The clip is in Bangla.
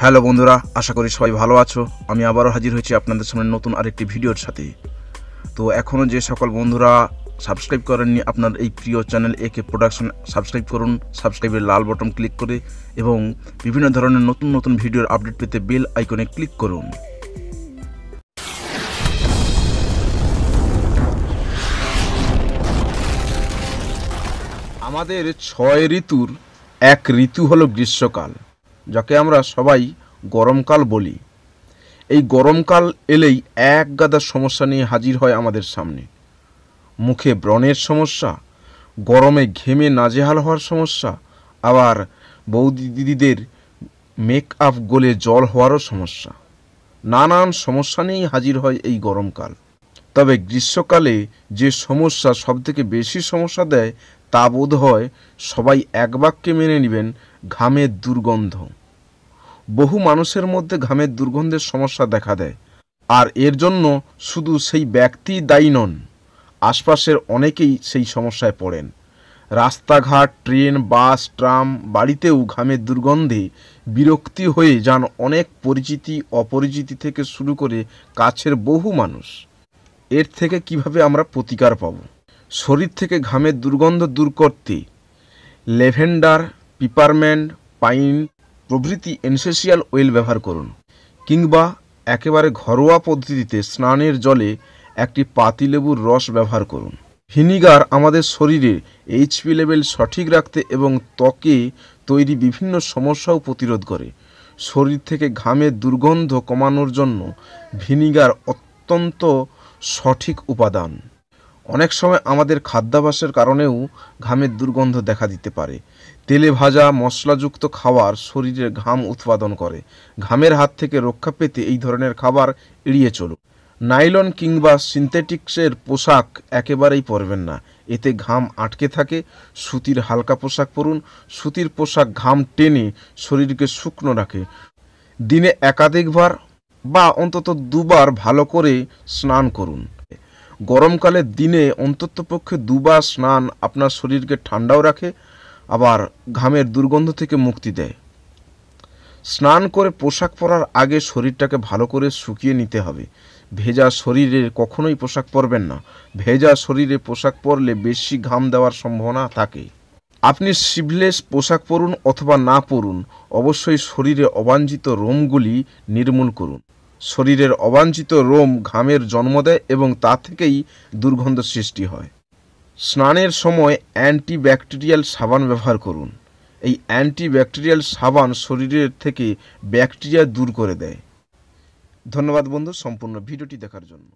হ্যালো বন্ধুরা আশা করি সবাই ভালো আছো আমি আবারও হাজির হয়েছি আপনাদের সামনে নতুন আরেকটি ভিডিওর সাথে তো এখনও যে সকল বন্ধুরা সাবস্ক্রাইব করেননি আপনার এই প্রিয় চ্যানেল একে প্রোডাকশন সাবস্ক্রাইব করুন সাবস্ক্রাইবের লাল বটন ক্লিক করে এবং বিভিন্ন ধরনের নতুন নতুন ভিডিওর আপডেট পেতে বেল আইকনে ক্লিক করুন আমাদের ছয় ঋতুর এক ঋতু হলো গ্রীষ্মকাল যাকে আমরা সবাই গরমকাল বলি এই গরমকাল এলেই এক গাদার সমস্যা নিয়ে হাজির হয় আমাদের সামনে মুখে ব্রণের সমস্যা গরমে ঘেমে নাজেহাল হওয়ার সমস্যা আবার বৌদি দিদিদের মেক আপ গলে জল হওয়ারও সমস্যা নানান সমস্যা নিয়েই হাজির হয় এই গরমকাল তবে গ্রীষ্মকালে যে সমস্যা সবথেকে বেশি সমস্যা দেয় তা বোধ হয় সবাই এক বাক্যে মেনে নেবেন ঘামের দুর্গন্ধ বহু মানুষের মধ্যে ঘামের দুর্গন্ধের সমস্যা দেখা দেয় আর এর জন্য শুধু সেই ব্যক্তি দায়ী নন আশপাশের অনেকেই সেই সমস্যায় পড়েন রাস্তাঘাট ট্রেন বাস ট্রাম বাড়িতেও ঘামের দুর্গন্ধে বিরক্তি হয়ে যান অনেক পরিচিতি অপরিচিতি থেকে শুরু করে কাছের বহু মানুষ এর থেকে কিভাবে আমরা প্রতিকার পাবো শরীর থেকে ঘামের দুর্গন্ধ দূর করতে লেভেন্ডার পিপারম্যান্ট পাইন প্রভৃতি এনসেসিয়াল অয়েল ব্যবহার করুন কিংবা একেবারে ঘরোয়া পদ্ধতিতে স্নানের জলে একটি পাতিলেবুর রস ব্যবহার করুন ভিনিগার আমাদের শরীরে এইচপি লেভেল সঠিক রাখতে এবং ত্বকে তৈরি বিভিন্ন সমস্যাও প্রতিরোধ করে শরীর থেকে ঘামের দুর্গন্ধ কমানোর জন্য ভিনিগার অত্যন্ত সঠিক উপাদান অনেক সময় আমাদের খাদ্যাভ্যাসের কারণেও ঘামের দুর্গন্ধ দেখা দিতে পারে তেলে ভাজা মশলাযুক্ত খাবার শরীরে ঘাম উৎপাদন করে ঘামের হাত থেকে রক্ষা পেতে এই ধরনের খাবার এড়িয়ে চলুন নাইলন কিংবা সিনথেটিক্সের পোশাক একেবারেই পরবেন না এতে ঘাম আটকে থাকে সুতির হালকা পোশাক পরুন সুতির পোশাক ঘাম টেনে শরীরকে শুকনো রাখে দিনে একাধিকবার বা অন্তত দুবার ভালো করে স্নান করুন গরমকালে দিনে অন্ততপক্ষে দুবার স্নান আপনার শরীরকে ঠান্ডাও রাখে আবার ঘামের দুর্গন্ধ থেকে মুক্তি দেয় স্নান করে পোশাক পরার আগে শরীরটাকে ভালো করে শুকিয়ে নিতে হবে ভেজা শরীরে কখনোই পোশাক পরবেন না ভেজা শরীরে পোশাক পরলে বেশি ঘাম দেওয়ার সম্ভাবনা থাকে আপনি সিভলেস পোশাক পরুন অথবা না পরুন অবশ্যই শরীরে অবাঞ্ছিত রোমগুলি নির্মূল করুন শরীরের অবাঞ্ছিত রোম ঘামের জন্ম দেয় এবং তা থেকেই দুর্গন্ধ সৃষ্টি হয় স্নানের সময় অ্যান্টিব্যাকটেরিয়াল সাবান ব্যবহার করুন এই অ্যান্টিব্যাকটেরিয়াল সাবান শরীরের থেকে ব্যাকটেরিয়া দূর করে দেয় ধন্যবাদ বন্ধু সম্পূর্ণ ভিডিওটি দেখার জন্য